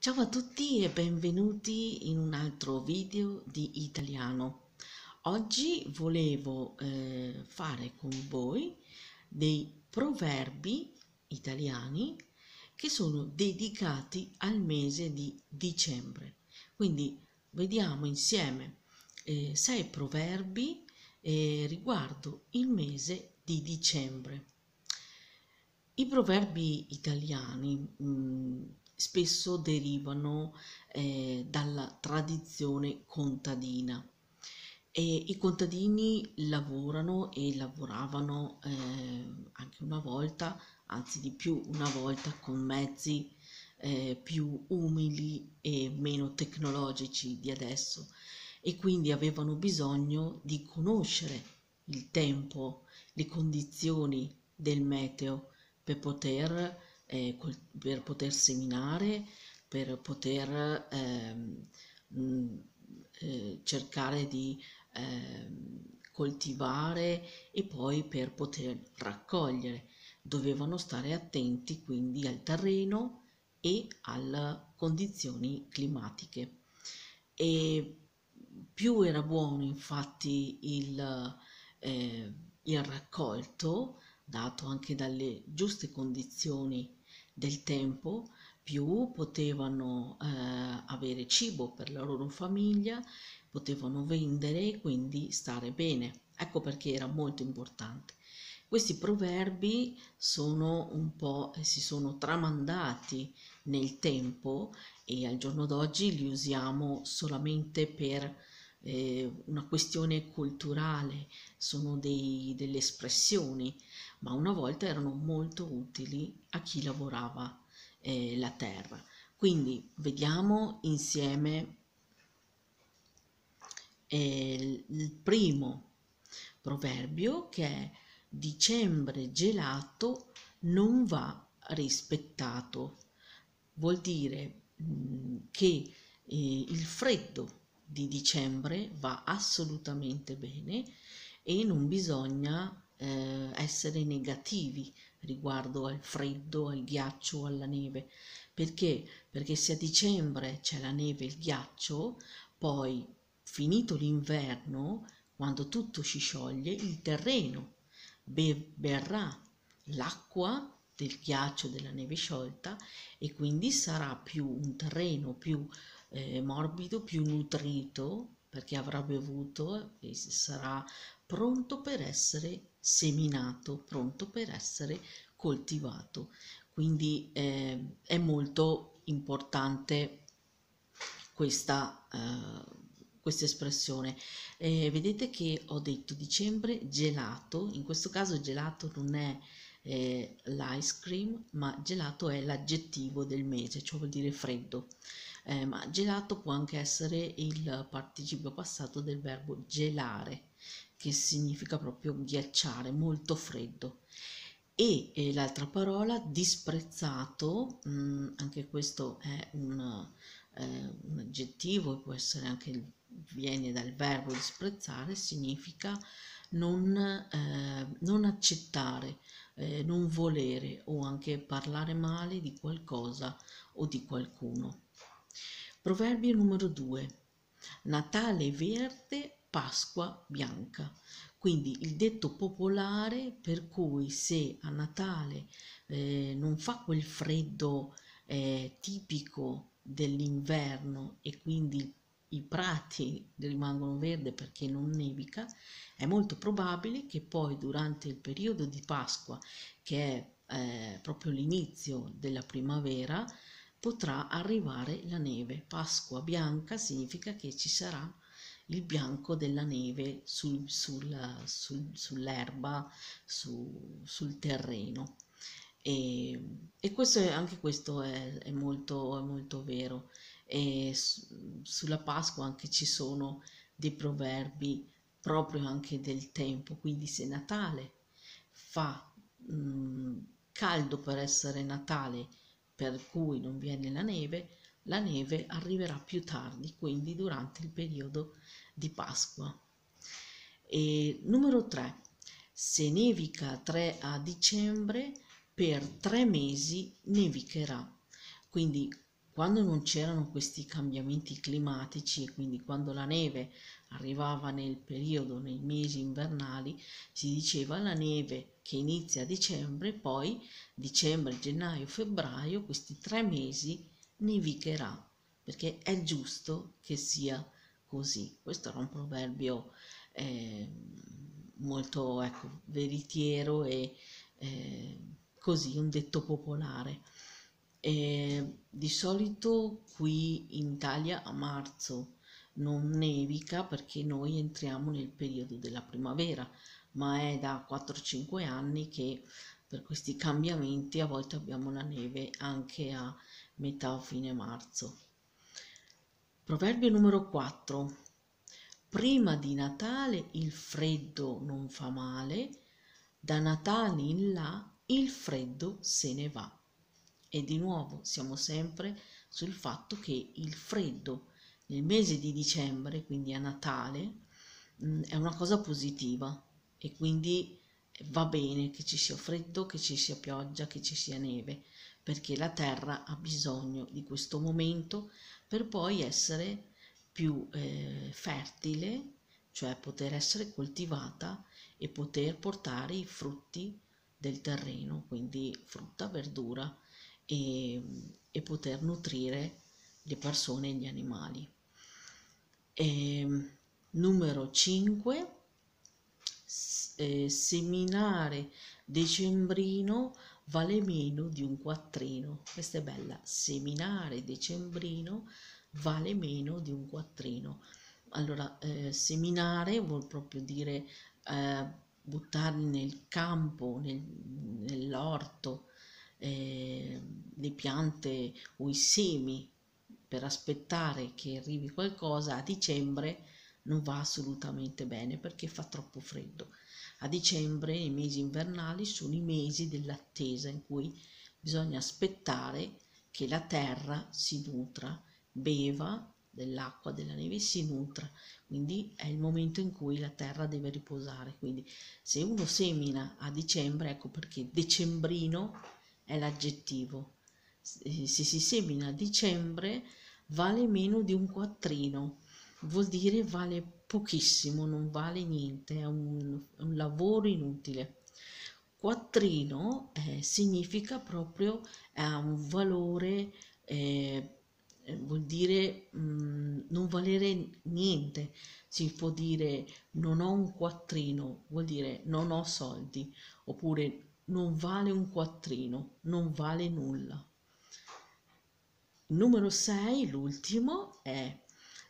Ciao a tutti e benvenuti in un altro video di italiano. Oggi volevo eh, fare con voi dei proverbi italiani che sono dedicati al mese di dicembre. Quindi vediamo insieme eh, sei proverbi eh, riguardo il mese di dicembre. I proverbi italiani mh, mm, spesso derivano eh, dalla tradizione contadina. E I contadini lavorano e lavoravano eh, anche una volta, anzi di più una volta, con mezzi eh, più umili e meno tecnologici di adesso e quindi avevano bisogno di conoscere il tempo, le condizioni del meteo per poter eh, col, per poter seminare, per poter ehm, mm, eh, cercare di ehm, coltivare e poi per poter raccogliere. Dovevano stare attenti quindi al terreno e alle condizioni climatiche. E più era buono infatti il, eh, il raccolto, dato anche dalle giuste condizioni climatiche, del tempo, più potevano eh, avere cibo per la loro famiglia, potevano vendere e quindi stare bene. Ecco perché era molto importante. Questi proverbi sono un po', eh, si sono tramandati nel tempo e al giorno d'oggi li usiamo solamente per eh, una questione culturale, sono dei, delle espressioni, ma una volta erano molto utili a chi lavorava eh, la terra. Quindi vediamo insieme eh, il primo proverbio che è dicembre gelato non va rispettato. Vuol dire mh, mm, che eh, il freddo di dicembre va assolutamente bene e non bisogna eh, essere negativi riguardo al freddo, al ghiaccio, alla neve. Perché? Perché se a dicembre c'è la neve e il ghiaccio, poi finito l'inverno, quando tutto si scioglie, il terreno be- berrà l'acqua del ghiaccio della neve sciolta e quindi sarà più un terreno più eh, morbido, più nutrito, perché avrà bevuto e sarà pronto per essere seminato, pronto per essere coltivato. Quindi eh, è molto importante questa, eh, questa espressione. Eh, vedete che ho detto dicembre gelato, in questo caso gelato non è eh, l'ice cream, ma gelato è l'aggettivo del mese, ciò cioè vuol dire freddo eh, ma gelato può anche essere il participio passato del verbo gelare, che significa proprio ghiacciare, molto freddo. E eh, l'altra parola, disprezzato, mh, mm, anche questo è un, eh, un aggettivo, può essere anche il viene dal verbo disprezzare, significa non, eh, non accettare, eh, non volere o anche parlare male di qualcosa o di qualcuno. Proverbio numero 2. Natale verde, Pasqua bianca. Quindi il detto popolare per cui se a Natale eh, non fa quel freddo eh, tipico dell'inverno e quindi i prati rimangono verde perché non nevica, è molto probabile che poi durante il periodo di Pasqua, che è eh, proprio l'inizio della primavera, potrà arrivare la neve. Pasqua bianca significa che ci sarà il bianco della neve sul, sul, sul, sull'erba, su, sul terreno. E, e questo è, anche questo è, è, molto, è molto vero. E su, sulla Pasqua anche ci sono dei proverbi proprio anche del tempo, quindi se Natale fa mh, mm, caldo per essere Natale, per cui non viene la neve, la neve arriverà più tardi, quindi durante il periodo di Pasqua. E numero 3. Se nevica 3 a dicembre, per tre mesi nevicherà. Quindi quando non c'erano questi cambiamenti climatici e quindi quando la neve arrivava nel periodo, nei mesi invernali, si diceva la neve che inizia a dicembre, poi dicembre, gennaio, febbraio, questi tre mesi nevicherà, perché è giusto che sia così. Questo era un proverbio eh, molto ecco, veritiero e eh, così un detto popolare. Eh, di solito qui in Italia a marzo non nevica perché noi entriamo nel periodo della primavera, ma è da 4-5 anni che per questi cambiamenti a volte abbiamo la neve anche a metà o fine marzo. Proverbio numero 4. Prima di Natale il freddo non fa male, da Natale in là il freddo se ne va. E di nuovo siamo sempre sul fatto che il freddo nel mese di dicembre, quindi a Natale, mm, è una cosa positiva e quindi va bene che ci sia freddo, che ci sia pioggia, che ci sia neve, perché la terra ha bisogno di questo momento per poi essere più eh, fertile, cioè poter essere coltivata e poter portare i frutti del terreno, quindi frutta, verdura e, e poter nutrire le persone e gli animali. E, ehm, numero 5 eh, seminare decembrino vale meno di un quattrino. Questa è bella. Seminare decembrino vale meno di un quattrino. Allora, eh, seminare vuol proprio dire eh, buttare nel campo, nel, nell'orto, eh, le piante o i semi per aspettare che arrivi qualcosa a dicembre non va assolutamente bene perché fa troppo freddo. A dicembre i mesi invernali sono i mesi dell'attesa in cui bisogna aspettare che la terra si nutra, beva dell'acqua, della neve si nutra, quindi è il momento in cui la terra deve riposare. Quindi se uno semina a dicembre, ecco perché decembrino è l'aggettivo eh, se si semina a dicembre vale meno di un quattrino, vuol dire vale pochissimo, non vale niente, è un, un lavoro inutile. Quattrino eh, significa proprio ha un valore, eh, eh vuol dire mh, mm, non valere niente, si può dire non ho un quattrino, vuol dire non ho soldi, oppure non vale un quattrino, non vale nulla. Numero 6, l'ultimo, è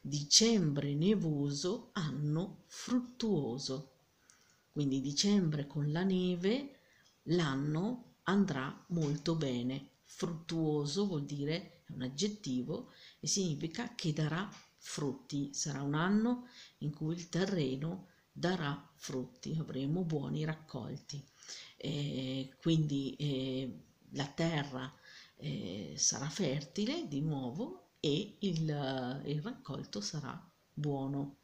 dicembre nevoso, anno fruttuoso. Quindi dicembre con la neve, l'anno andrà molto bene. Fruttuoso vuol dire, è un aggettivo, e significa che darà frutti. Sarà un anno in cui il terreno darà frutti, avremo buoni raccolti. Eh, quindi eh, la terra eh, sarà fertile di nuovo e il, eh, il raccolto sarà buono.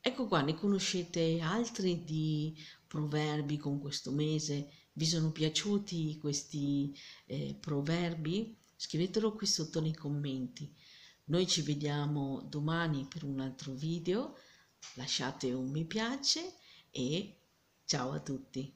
Ecco qua, ne conoscete altri di proverbi con questo mese? Vi sono piaciuti questi eh, proverbi? Scrivetelo qui sotto nei commenti. Noi ci vediamo domani per un altro video, lasciate un mi piace e ciao a tutti!